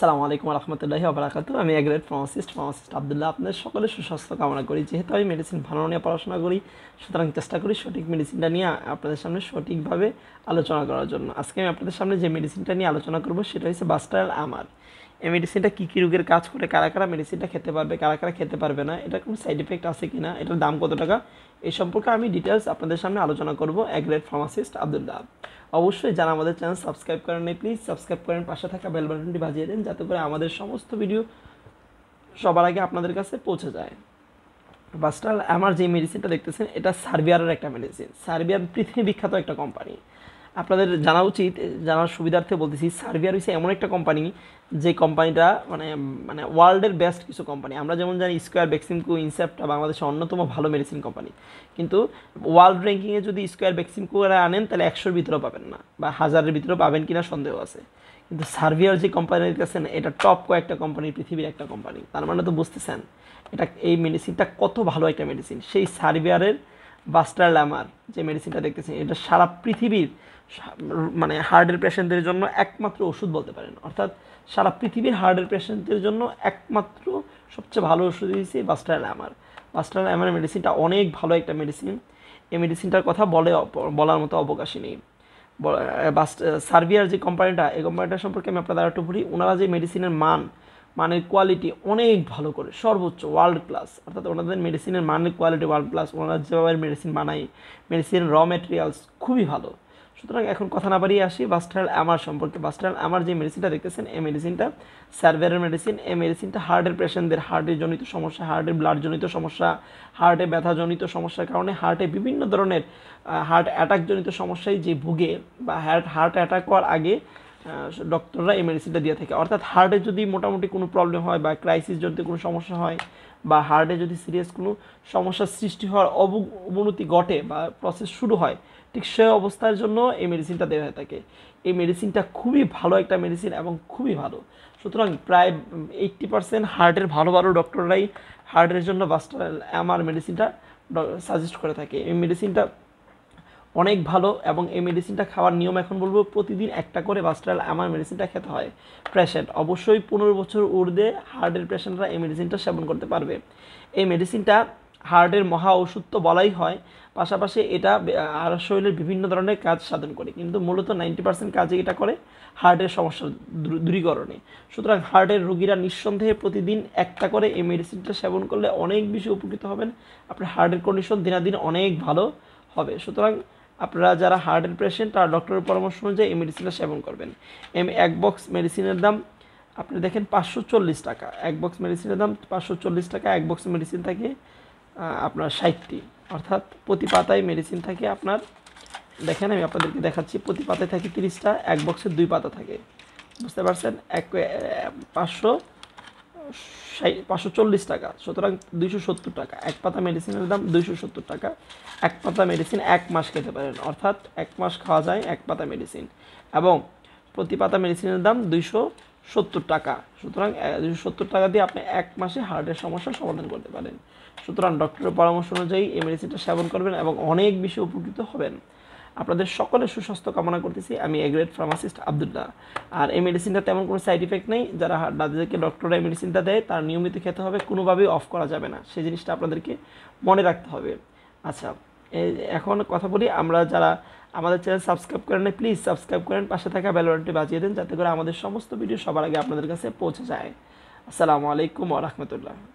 সালামু আলাইকুম রহমতুল্লাহ আবরাকাত আমি এগ্রেড ফার্মাসিস্ট ফার্মাসিস্ট আবদুল্লাহ আপনার সকলে সুস্বাস্থ্য কামনা করি যেহেতু আমি মেডিসিন ভালো নিয়ে পড়াশোনা করি সুতরাং চেষ্টা করি সঠিক মেডিসিনটা নিয়ে আপনাদের সামনে সঠিকভাবে আলোচনা করার জন্য আজকে আমি আপনাদের সামনে যে মেডিসিনটা নিয়ে আলোচনা করব সেটা হচ্ছে বাস্টার আমার এই মেডিসিনটা কী কী রোগের কাজ করে কারা কারা মেডিসিনটা খেতে পারবে কারা কারা খেতে পারবে না এটা কোনো সাইড এফেক্ট আছে কি না এটার দাম কত টাকা এই সম্পর্কে আমি ডিটেলস আপনাদের সামনে আলোচনা করব এগ্রেড ফার্মাসিস্ট আবদুল্লাহ অবশ্যই যারা আমাদের চ্যানেল সাবস্ক্রাইব করেন নেই প্লিজ সাবস্ক্রাইব করেন পাশে থাকা বেল বাটনটি বাজিয়ে দেন যাতে করে আমাদের সমস্ত ভিডিও সবার আগে আপনাদের কাছে পৌঁছে যায় বাস্টাল আমার যে মেডিসিনটা দেখতেছেন এটা সার্বিয়ারের একটা মেডিসিন সার্বিয়ার পৃথিবী বিখ্যাত একটা কোম্পানি আপনাদের জানা উচিত জানার সুবিধার্থে বলতেছি সার্ভিয়া হচ্ছে এমন একটা কোম্পানি যে কোম্পানিটা মানে মানে ওয়ার্ল্ডের বেস্ট কিছু কোম্পানি আমরা যেমন জানি স্কোয়ার কু ইনসেপ্টটা বাংলাদেশের অন্যতম ভালো মেডিসিন কোম্পানি কিন্তু ওয়ার্ল্ড র্যাঙ্কিংয়ে যদি স্কোয়ার ভ্যাকসিমকুরা আনেন তাহলে একশোর ভিতরেও পাবেন না বা হাজারের ভিতরেও পাবেন কিনা সন্দেহ আছে কিন্তু সার্ভিয়ার যে কোম্পানির কাছে এটা টপ কয়েকটা কোম্পানি পৃথিবীর একটা কোম্পানি তার মানে তো বুঝতেছেন এটা এই মেডিসিনটা কত ভালো একটা মেডিসিন সেই সার্ভিয়ারের বাস্টার ল্যামার যে মেডিসিনটা দেখতেছেন এটা সারা পৃথিবীর মানে হার্টের পেশেন্টদের জন্য একমাত্র ওষুধ বলতে পারেন অর্থাৎ সারা পৃথিবীর হার্টের পেশেন্টদের জন্য একমাত্র সবচেয়ে ভালো ওষুধ হয়েছে বাস্টার ল্যামার বাস্টার ল্যামার মেডিসিনটা অনেক ভালো একটা মেডিসিন এই মেডিসিনটার কথা বলে বলার মতো অবকাশই নেই বাস সার্ভিয়ার যে কোম্পানিটা এই কোম্পানিটার সম্পর্কে আমি আপনাদের একটু বলি ওনারা যে মেডিসিনের মান মানের কোয়ালিটি অনেক ভালো করে সর্বোচ্চ ওয়ার্ল্ড ক্লাস অর্থাৎ ওনাদের মেডিসিনের মানের কোয়ালিটি ওয়ার্ল্ড ক্লাস ওনারা যেভাবে মেডিসিন বানায় মেডিসিনের র মেটেরিয়ালস খুবই ভালো সুতরাং এখন কথা না বাড়িয়ে আসি বাস্টারাল আমার সম্পর্কে বাস্টারাল আমার যে মেডিসিনটা দেখতেছেন এই মেডিসিনটা সার্ভেয়ারের মেডিসিন এই মেডিসিনটা হার্টের পেশেন্টদের হার্টের জনিত সমস্যা হার্টের ব্লাডজনিত সমস্যা হার্টে ব্যথাজনিত সমস্যার কারণে হার্টে বিভিন্ন ধরনের হার্ট অ্যাটাকজনিত সমস্যায় যে ভুগে বা হার্ট হার্ট অ্যাটাক হওয়ার আগে ডক্টররা এই মেডিসিনটা দিয়ে থাকে অর্থাৎ হার্টে যদি মোটামুটি কোনো প্রবলেম হয় বা ক্রাইসিস যদি কোনো সমস্যা হয় বা হার্টে যদি সিরিয়াস কোনো সমস্যার সৃষ্টি হওয়ার অবনতি ঘটে বা প্রসেস শুরু হয় ঠিক সেই অবস্থার জন্য এই মেডিসিনটা দেওয়া হয়ে থাকে এই মেডিসিনটা খুবই ভালো একটা মেডিসিন এবং খুবই ভালো সুতরাং প্রায় এইট্টি পার্সেন্ট হার্টের ভালো ভালো ডক্টররাই হার্টের জন্য বাস্টার এমআর মেডিসিনটা সাজেস্ট করে থাকে এই মেডিসিনটা অনেক ভালো এবং এই মেডিসিনটা খাওয়ার নিয়ম এখন বলবো প্রতিদিন একটা করে বাস্টাল আমার মেডিসিনটা খেতে হয় প্রেশেন্ট অবশ্যই পনেরো বছর ঊর্ধ্বে হার্টের পেশেন্টরা এই মেডিসিনটা সেবন করতে পারবে এই মেডিসিনটা হার্টের মহা ওষুধ তো বলাই হয় পাশাপাশি এটা আর শরীরের বিভিন্ন ধরনের কাজ সাধন করে কিন্তু মূলত নাইনটি পার্সেন্ট কাজে এটা করে হার্টের সমস্যা দূরীকরণে সুতরাং হার্টের রোগীরা নিঃসন্দেহে প্রতিদিন একটা করে এই মেডিসিনটা সেবন করলে অনেক বেশি উপকৃত হবেন আপনার হার্টের কন্ডিশন দিনাদিন অনেক ভালো হবে সুতরাং আপনারা যারা হার্টের পেশেন্ট তারা ডক্টরের পরামর্শ অনুযায়ী এই মেডিসিনটা সেবন করবেন এম এক বক্স মেডিসিনের দাম আপনি দেখেন পাঁচশো চল্লিশ টাকা এক বক্স মেডিসিনের দাম পাঁচশো চল্লিশ টাকা এক বক্স মেডিসিন থাকে আপনার ষাটটি অর্থাৎ প্রতি পাতায় মেডিসিন থাকে আপনার দেখেন আমি আপনাদেরকে দেখাচ্ছি প্রতি পাতায় থাকে তিরিশটা এক বক্সের দুই পাতা থাকে বুঝতে পারছেন এক পাঁচশো পাঁচশো চল্লিশ টাকা সুতরাং দুইশো সত্তর টাকা এক পাতা মেডিসিনের দাম দুইশো সত্তর টাকা এক পাতা মেডিসিন এক মাস খেতে পারেন অর্থাৎ এক মাস খাওয়া যায় এক পাতা মেডিসিন এবং প্রতি পাতা মেডিসিনের দাম দুইশো সত্তর টাকা সুতরাং দুশো সত্তর টাকা দিয়ে আপনি এক মাসে হার্টের সমস্যার সমাধান করতে পারেন সুতরাং ডক্টরের পরামর্শ অনুযায়ী এই মেডিসিনটা সেবন করবেন এবং অনেক বেশি উপকৃত হবেন আপনাদের সকলের সুস্বাস্থ্য কামনা করতেছি আমি এগ্রেড ফার্মাসিস্ট আবদুল্লাহ আর এই মেডিসিনটা তেমন কোনো সাইড ইফেক্ট নেই যারা যাদেরকে ডক্টররা এই মেডিসিনটা দেয় তার নিয়মিত খেতে হবে কোনোভাবেই অফ করা যাবে না সেই জিনিসটা আপনাদেরকে মনে রাখতে হবে আচ্ছা এখন কথা বলি আমরা যারা আমাদের চ্যানেল সাবস্ক্রাইব করেন প্লিজ সাবস্ক্রাইব করেন পাশে থাকা বেলবাটনটি বাজিয়ে দেন যাতে করে আমাদের সমস্ত ভিডিও সবার আগে আপনাদের কাছে পৌঁছে যায় আসসালামু আলাইকুম ও রহমতুল্লাহ